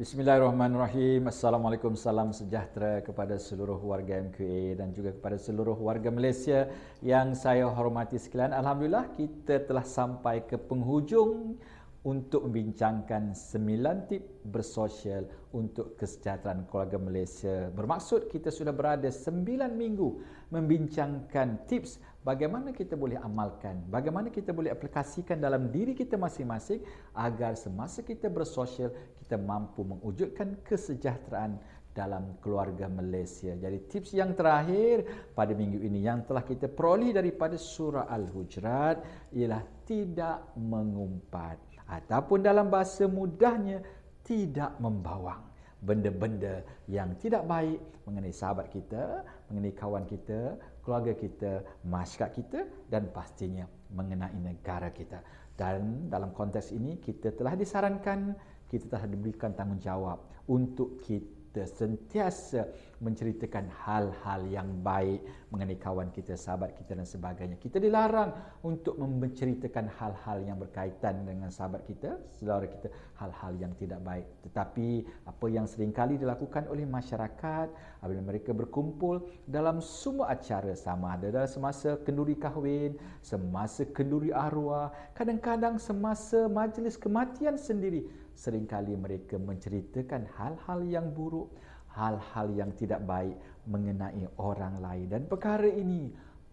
Bismillahirrahmanirrahim. Assalamualaikum, salam sejahtera kepada seluruh warga MQA dan juga kepada seluruh warga Malaysia yang saya hormati sekalian. Alhamdulillah kita telah sampai ke penghujung untuk membincangkan 9 tip bersosial untuk kesejahteraan keluarga Malaysia. Bermaksud kita sudah berada 9 minggu membincangkan tips bagaimana kita boleh amalkan, bagaimana kita boleh aplikasikan dalam diri kita masing-masing agar semasa kita bersosial kita mampu mewujudkan kesejahteraan dalam keluarga Malaysia. Jadi tips yang terakhir pada minggu ini yang telah kita peroleh daripada surah Al-Hujurat ialah tidak mengumpat ataupun dalam bahasa mudahnya tidak membawang benda-benda yang tidak baik mengenai sahabat kita, mengenai kawan kita, keluarga kita, masyarakat kita dan pastinya mengenai negara kita. Dan dalam konteks ini kita telah disarankan, kita telah diberikan tanggungjawab untuk kita kita sentiasa menceritakan hal-hal yang baik mengenai kawan kita, sahabat kita dan sebagainya. Kita dilarang untuk menceritakan hal-hal yang berkaitan dengan sahabat kita, saudara kita, hal-hal yang tidak baik. Tetapi apa yang seringkali dilakukan oleh masyarakat apabila mereka berkumpul dalam semua acara sama ada dalam semasa kenduri kahwin, semasa kenduri arwah, kadang-kadang semasa majlis kematian sendiri, seringkali mereka menceritakan hal-hal yang buruk, hal-hal yang tidak baik mengenai orang lain dan perkara ini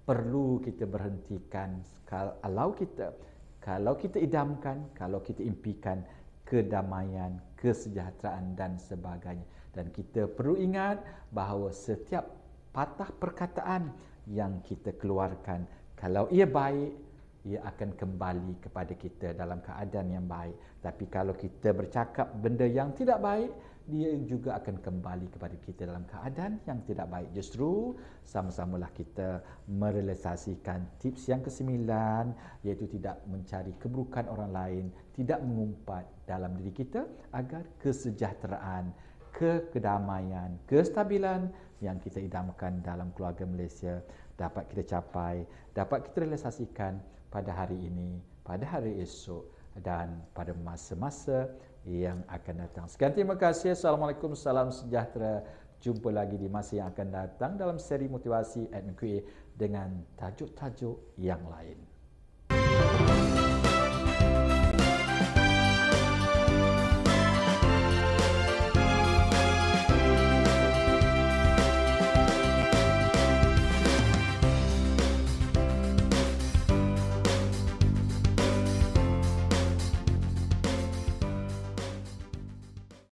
perlu kita berhentikan kalau kita kalau kita idamkan, kalau kita impikan kedamaian, kesejahteraan dan sebagainya. Dan kita perlu ingat bahawa setiap patah perkataan yang kita keluarkan kalau ia baik ia akan kembali kepada kita dalam keadaan yang baik tapi kalau kita bercakap benda yang tidak baik dia juga akan kembali kepada kita dalam keadaan yang tidak baik justru sama-samalah kita merealisasikan tips yang kesembilan iaitu tidak mencari keburukan orang lain tidak mengumpat dalam diri kita agar kesejahteraan ke kedamaian, kestabilan yang kita idamkan dalam keluarga Malaysia dapat kita capai, dapat kita realisasikan pada hari ini, pada hari esok dan pada masa-masa yang akan datang. Sekian terima kasih. Assalamualaikum, salam sejahtera. Jumpa lagi di masa yang akan datang dalam seri motivasi Admin Kui dengan tajuk-tajuk yang lain. Musik